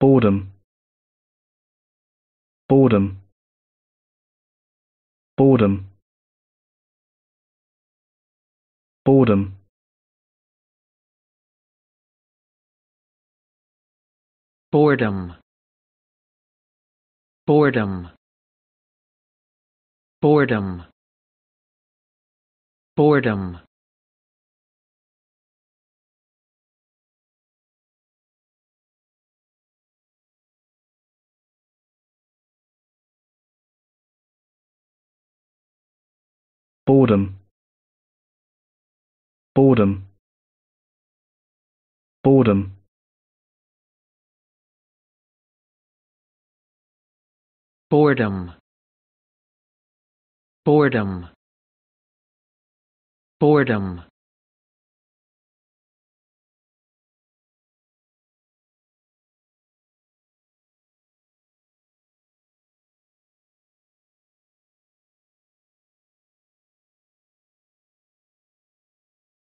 boredom boredom boredom boredom boredom boredom boredom boredom boredom boredom boredom boredom boredom boredom